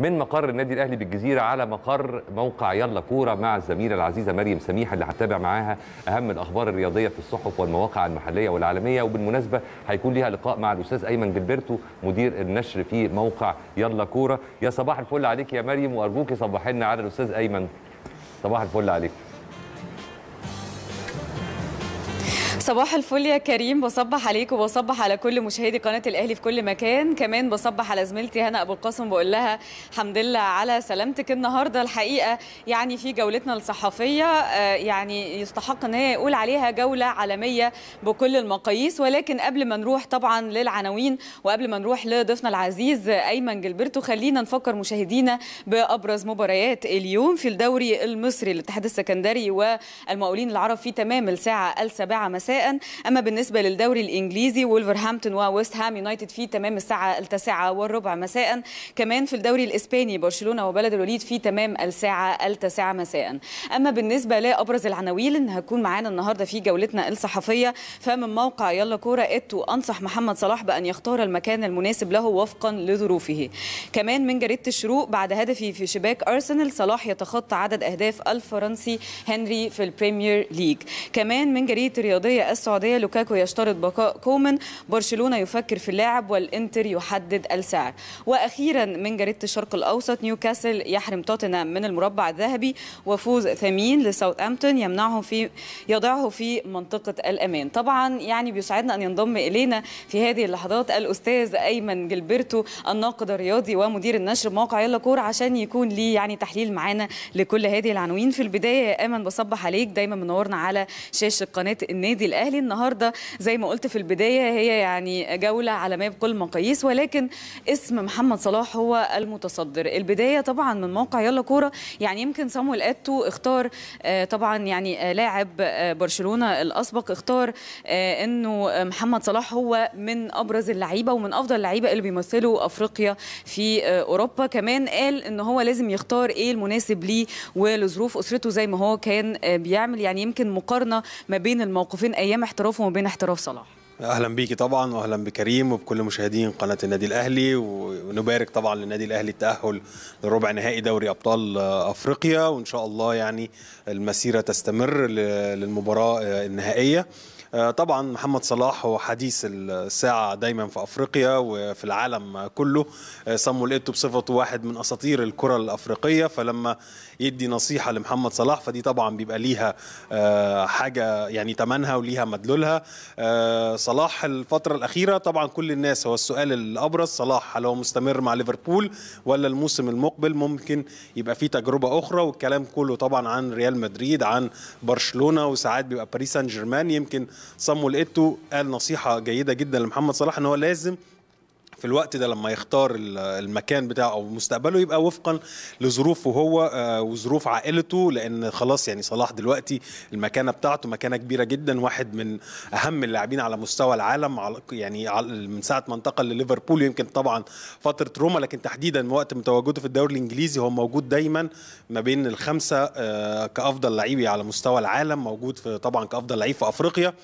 من مقر النادي الاهلي بالجزيره على مقر موقع يلا كوره مع الزميله العزيزه مريم سميح اللي هتتابع معاها اهم الاخبار الرياضيه في الصحف والمواقع المحليه والعالميه وبالمناسبه هيكون ليها لقاء مع الاستاذ ايمن جلبرتو مدير النشر في موقع يلا كوره يا صباح الفل عليك يا مريم وارجوك صباحنا على الاستاذ ايمن صباح الفل عليك صباح الفل يا كريم بصبح عليك وبصبح على كل مشاهدي قناه الاهلي في كل مكان كمان بصبح على زميلتي هنا ابو القاسم بقول لها الحمد لله على سلامتك النهارده الحقيقه يعني في جولتنا الصحفيه آه، يعني يستحق ان هي يقول عليها جوله عالميه بكل المقاييس ولكن قبل ما نروح طبعا للعناوين وقبل ما نروح لضيفنا العزيز ايمن جلبرتو خلينا نفكر مشاهدينا بابرز مباريات اليوم في الدوري المصري الاتحاد السكندري والمقاولين العرب في تمام الساعه السابعه مساء مساء اما بالنسبه للدوري الانجليزي وولفرهامبتون وويست هام يونايتد في تمام الساعه التاسعه والربع مساء كمان في الدوري الاسباني برشلونه وبلد الوليد في تمام الساعه التاسعه مساء اما بالنسبه لابرز العناوين اللي هتكون معانا النهارده في جولتنا الصحفيه فمن موقع يلا كوره اتو انصح محمد صلاح بان يختار المكان المناسب له وفقا لظروفه كمان من جريده الشروق بعد هدفي في شباك ارسنال صلاح يتخطى عدد اهداف الفرنسي هنري في البريمير ليج كمان من جريده الرياضيه السعودية لوكاكو يشترط بقاء كومن برشلونة يفكر في اللاعب والإنتر يحدد السعر وأخيرا من جريدة الشرق الأوسط نيوكاسل يحرم توتنهام من المربع الذهبي وفوز ثمين لساوثامبتون يمنعه في يضعه في منطقة الأمان طبعا يعني بيسعدنا أن ينضم إلينا في هذه اللحظات الأستاذ أيمن جلبرتو الناقد الرياضي ومدير النشر موقع يلا كور عشان يكون ليه يعني تحليل معانا لكل هذه العناوين في البداية يا أيمن بصبح عليك دايما منورنا على شاشة قناة النادي الاهلي النهارده زي ما قلت في البدايه هي يعني جوله عالميه بكل المقاييس ولكن اسم محمد صلاح هو المتصدر البدايه طبعا من موقع يلا كوره يعني يمكن صامويل اتو اختار آه، طبعا يعني آه، لاعب آه، برشلونه الاسبق اختار انه محمد صلاح هو من ابرز اللعيبه ومن افضل اللعيبه اللي بيمثلوا افريقيا في اوروبا كمان قال ان هو لازم يختار ايه المناسب ليه ولظروف اسرته زي ما هو كان بيعمل يعني يمكن مقارنه ما بين الموقفين ايام احترافه وما بين احتراف صلاح اهلا بيكي طبعا واهلا بكريم وبكل مشاهدين قناه النادي الاهلي ونبارك طبعا للنادي الاهلي التاهل لربع نهائي دوري ابطال افريقيا وان شاء الله يعني المسيره تستمر للمباراه النهائيه آه، طبعا محمد صلاح هو حديث الساعه دايما في افريقيا وفي العالم كله آه، سموا لقيته بصفته واحد من اساطير الكره الافريقيه فلما يدي نصيحه لمحمد صلاح فدي طبعا بيبقى ليها آه، حاجه يعني تمنها وليها مدلولها صلاح الفتره الاخيره طبعا كل الناس هو السؤال الابرز صلاح هل هو مستمر مع ليفربول ولا الموسم المقبل ممكن يبقى فيه تجربه اخرى والكلام كله طبعا عن ريال مدريد عن برشلونه وساعات بيبقى باريس سان جيرمان يمكن صامويل ايتو قال نصيحه جيده جدا لمحمد صلاح ان هو لازم في الوقت ده لما يختار المكان بتاعه او مستقبله يبقى وفقا لظروفه هو آه، وظروف عائلته لان خلاص يعني صلاح دلوقتي المكانه بتاعته مكانه كبيره جدا واحد من اهم اللاعبين على مستوى العالم يعني من ساعه ما انتقل لليفربول يمكن طبعا فتره روما لكن تحديدا من وقت تواجده في الدوري الانجليزي هو موجود دايما ما بين الخمسه آه، كافضل لعيبي على مستوى العالم موجود في طبعا كافضل لعيب في افريقيا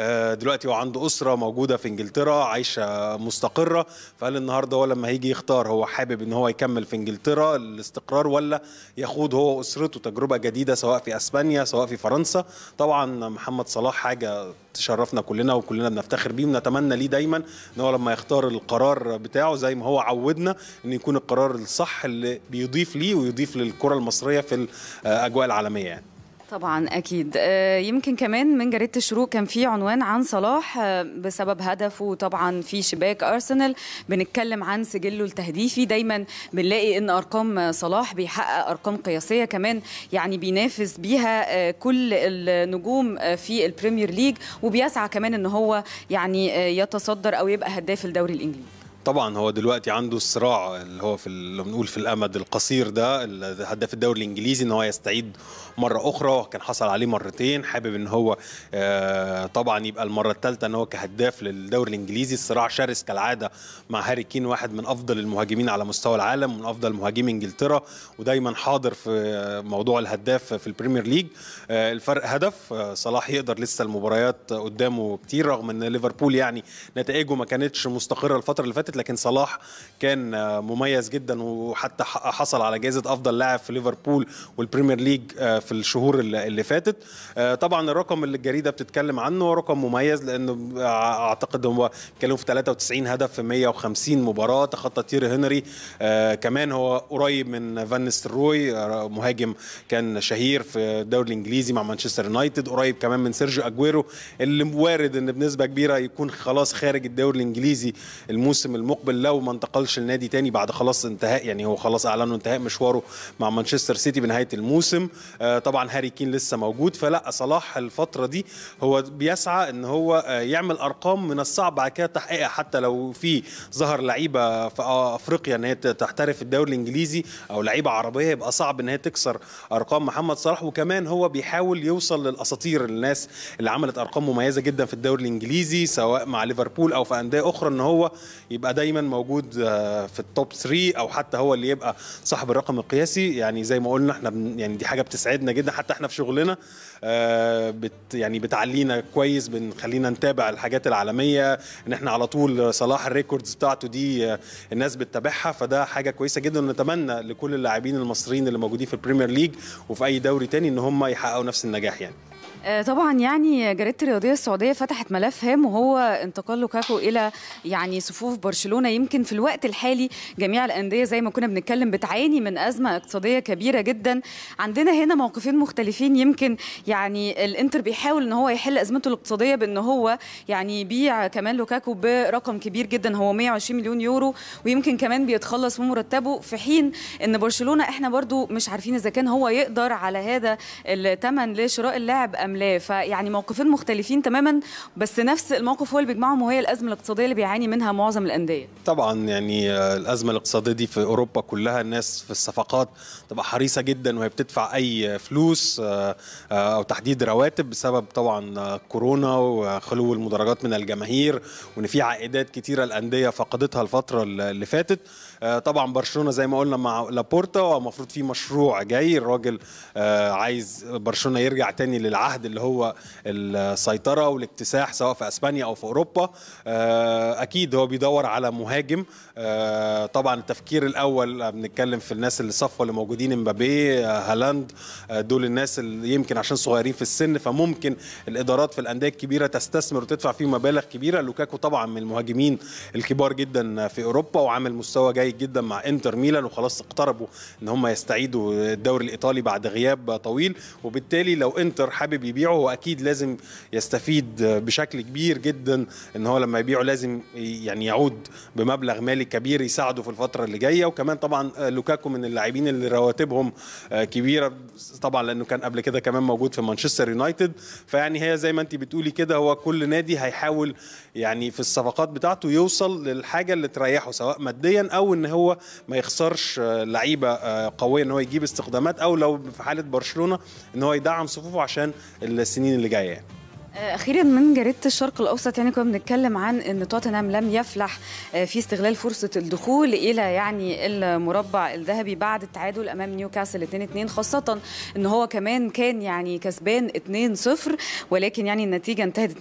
آه، دلوقتي هو عنده اسره موجوده في انجلترا عايشه مستقره فقال النهارده هو لما هيجي يختار هو حابب ان هو يكمل في انجلترا الاستقرار ولا يخوض هو واسرته تجربه جديده سواء في اسبانيا سواء في فرنسا طبعا محمد صلاح حاجه تشرفنا كلنا وكلنا بنفتخر بيه ونتمنى ليه دايما ان هو لما يختار القرار بتاعه زي ما هو عودنا ان يكون القرار الصح اللي بيضيف ليه ويضيف للكره المصريه في الاجواء العالميه يعني طبعا اكيد آه، يمكن كمان من جريده الشروق كان في عنوان عن صلاح آه، بسبب هدفه طبعا في شباك ارسنال بنتكلم عن سجله التهديفي دايما بنلاقي ان ارقام صلاح بيحقق ارقام قياسيه كمان يعني بينافس بيها آه، كل النجوم في البريمير ليج وبيسعى كمان ان هو يعني يتصدر او يبقى هداف الدوري الانجليزي طبعا هو دلوقتي عنده الصراع اللي هو في اللي بنقول في الامد القصير ده هداف الدوري الانجليزي ان هو يستعيد مره اخرى كان حصل عليه مرتين حابب ان هو آه، طبعا يبقى المره الثالثه ان هو كهداف للدوري الانجليزي الصراع شرس كالعاده مع هاري كين واحد من افضل المهاجمين على مستوى العالم ومن افضل مهاجمي انجلترا ودايما حاضر في موضوع الهداف في البريمير ليج آه، الفرق هدف آه، صلاح يقدر لسه المباريات قدامه كتير رغم ان ليفربول يعني نتائجه ما كانتش مستقره الفتره اللي فاتت فاتت لكن صلاح كان آه، مميز جدا وحتى حصل على جائزه افضل لاعب في ليفربول والبريمير ليج آه، في الشهور اللي فاتت آه، طبعا الرقم اللي الجريده بتتكلم عنه هو رقم مميز لانه اعتقد هو كان في 93 هدف في 150 مباراه تخطى تير هنري كمان هو قريب من فان روي مهاجم كان شهير في الدوري الانجليزي مع مانشستر يونايتد قريب كمان من سيرجيو اجويرو اللي وارد ان بنسبه كبيره يكون خلاص خارج الدوري الانجليزي الموسم المقبل لو ما انتقلش لنادي تاني بعد خلاص انتهاء يعني هو خلاص اعلنوا انتهاء مشواره مع مانشستر سيتي بنهايه الموسم آه، طبعا هاري كين لسه موجود فلا صلاح الفتره دي هو بيسعى ان هو آه، يعمل ارقام من الصعب بعد كده تحقيقها حتى لو في ظهر لعيبه في افريقيا ان هي تحترف الدوري الانجليزي او لعيبه عربيه يبقى صعب ان هي تكسر ارقام محمد صلاح وكمان هو بيحاول يوصل للاساطير الناس اللي عملت ارقام مميزه جدا في الدوري الانجليزي سواء مع ليفربول او في انديه اخرى ان هو يبقى يبقى دايما موجود آه، في التوب 3 او حتى هو اللي يبقى صاحب الرقم القياسي يعني زي ما قلنا احنا يعني دي حاجه بتسعدنا جدا حتى احنا في شغلنا آه، بت يعني بتعلينا كويس بنخلينا نتابع الحاجات العالميه ان احنا على طول صلاح الريكوردز بتاعته دي آه، الناس بتتابعها فده حاجه كويسه جدا ونتمنى لكل اللاعبين المصريين اللي موجودين في البريمير ليج وفي اي دوري تاني ان هم يحققوا نفس النجاح يعني آه، طبعا يعني جريده الرياضيه السعوديه فتحت ملف هام وهو انتقال لوكاكو الى يعني صفوف برشلونه يمكن في الوقت الحالي جميع الانديه زي ما كنا بنتكلم بتعاني من ازمه اقتصاديه كبيره جدا عندنا هنا موقفين مختلفين يمكن يعني الانتر بيحاول ان هو يحل ازمته الاقتصاديه بان هو يعني يبيع كمان لوكاكو برقم كبير جدا هو 120 مليون يورو ويمكن كمان بيتخلص من مرتبه في حين ان برشلونه احنا برده مش عارفين اذا كان هو يقدر على هذا الثمن لشراء اللاعب ام لا فيعني موقفين مختلفين تماما بس نفس الموقف هو اللي بيجمعهم وهي الازمه الاقتصاديه اللي بيعاني منها معظم الانديه طبعا يعني الازمه الاقتصاديه دي في اوروبا كلها الناس في الصفقات تبقى حريصه جدا وهي بتدفع اي فلوس آه، آه، او تحديد رواتب بسبب طبعا كورونا وخلو المدرجات من الجماهير وان في عائدات كتيره الانديه فقدتها الفتره اللي فاتت آه، طبعا برشلونه زي ما قلنا مع لابورتا ومفروض في مشروع جاي الراجل آه، عايز برشلونه يرجع تاني للعهد اللي هو السيطره والاكتساح سواء في اسبانيا او في اوروبا آه، اكيد هو بيدور على مهاجم طبعا التفكير الاول بنتكلم في الناس اللي صفوا اللي موجودين امبابي هالاند دول الناس اللي يمكن عشان صغيرين في السن فممكن الادارات في الانديه الكبيره تستثمر وتدفع فيه مبالغ كبيره لوكاكو طبعا من المهاجمين الكبار جدا في اوروبا وعامل مستوى جيد جدا مع انتر ميلان وخلاص اقتربوا ان هم يستعيدوا الدوري الايطالي بعد غياب طويل وبالتالي لو انتر حابب يبيعه هو اكيد لازم يستفيد بشكل كبير جدا ان هو لما يبيعه لازم يعني يعود بمبلغ مالي كبير يساعده في الفتره اللي جايه وكمان طبعا لوكاكو من اللاعبين اللي رواتبهم كبيره طبعا لانه كان قبل كده كمان موجود في في مانشستر يونايتد فيعني هي زي ما انت بتقولي كده هو كل نادي هيحاول يعني في الصفقات بتاعته يوصل للحاجه اللي تريحه سواء ماديا او ان هو ما يخسرش آه، لعيبه آه، قويه ان هو يجيب استخدامات او لو في حاله برشلونه ان هو يدعم صفوفه عشان السنين اللي جايه يعني. آه، اخيرا من جريده الشرق الاوسط يعني كنا بنتكلم عن ان توتنهام لم يفلح آه، في استغلال فرصه الدخول الى يعني المربع الذهبي بعد التعادل امام نيوكاسل 2-2 خاصه ان هو كمان كان يعني كسبان 2-0 ولكن يعني النتيجه انتهت 2-2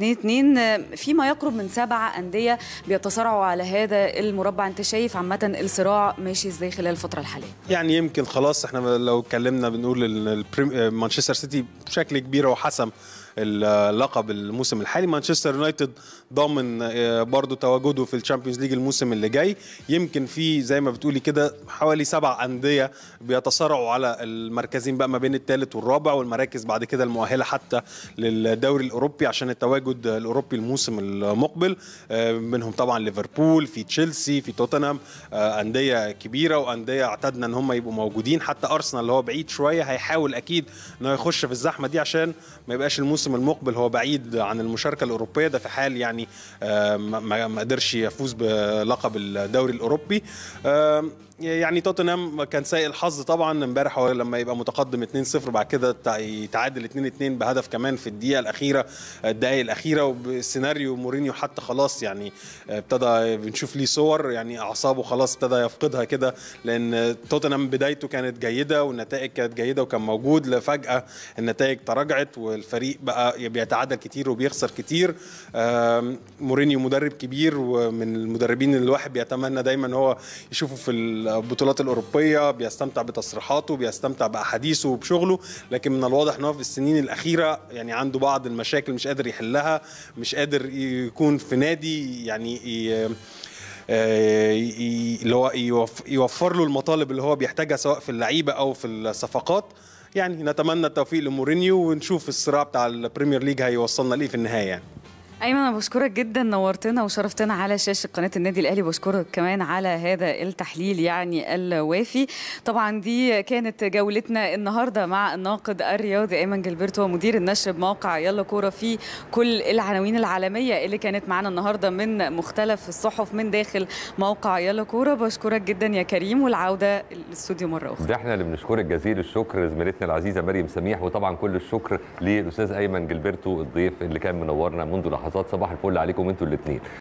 آه، فيما يقرب من سبع انديه بيتصارعوا على هذا المربع انت شايف عامه الصراع ماشي ازاي خلال الفتره الحاليه يعني يمكن خلاص احنا لو اتكلمنا بنقول مانشستر سيتي بشكل كبير وحسم اللقب الموسم الحالي مانشستر يونايتد ضامن آه، برضو تواجده في الشامبيونز ليج الموسم اللي جاي يمكن في زي ما بتقولي كده حوالي سبع أندية بيتصارعوا على المركزين بقى ما بين الثالث والرابع والمراكز بعد كده المؤهلة حتى للدوري الأوروبي عشان التواجد الأوروبي الموسم المقبل آه، منهم طبعا ليفربول في تشيلسي في توتنهام آه، أندية كبيرة وأندية اعتدنا ان هم يبقوا موجودين حتى أرسنال اللي هو بعيد شوية هيحاول أكيد انه يخش في الزحمة دي عشان ما يبقاش الموسم الموسم المقبل هو بعيد عن المشاركه الاوروبيه ده في حال يعني آه، ما قدرش يفوز بلقب الدوري الاوروبي آه، يعني توتنهام كان سيء الحظ طبعا امبارح هو لما يبقى متقدم 2-0 بعد كده يتعادل 2-2 بهدف كمان في الدقيقه الاخيره الدقائق الاخيره وسيناريو مورينيو حتى خلاص يعني آه، ابتدى بنشوف ليه صور يعني اعصابه خلاص ابتدى يفقدها كده لان توتنهام بدايته كانت جيده والنتائج كانت جيده وكان موجود لفجاه النتائج تراجعت والفريق بقى بيتعادل كتير وبيخسر كتير مورينيو مدرب كبير ومن المدربين اللي الواحد بيتمنى دايما هو يشوفه في البطولات الاوروبيه بيستمتع بتصريحاته بيستمتع باحاديثه وبشغله لكن من الواضح ان هو في السنين الاخيره يعني عنده بعض المشاكل مش قادر يحلها مش قادر يكون في نادي يعني آه، اللي هو يوفر له المطالب اللي هو بيحتاجها سواء في اللعيبه او في الصفقات يعني نتمنى التوفيق لمورينيو ونشوف الصراع بتاع البريمير ليج هيوصلنا ليه في النهايه يعني. ايمن انا بشكرك جدا نورتنا وشرفتنا على شاشه قناه النادي الاهلي بشكرك كمان على هذا التحليل يعني الوافي طبعا دي كانت جولتنا النهارده مع الناقد الرياضي ايمن جلبرتو ومدير النشر بموقع يلا كوره في كل العناوين العالميه اللي كانت معانا النهارده من مختلف الصحف من داخل موقع يلا كوره بشكرك جدا يا كريم والعوده للاستوديو مره اخرى ده احنا اللي بنشكرك جزيل الشكر لزميلتنا العزيزه مريم سميح وطبعا كل الشكر للاستاذ ايمن جلبرتو الضيف اللي كان منورنا منذ لحظة. لحظات صباح الفل عليكم انتوا الاثنين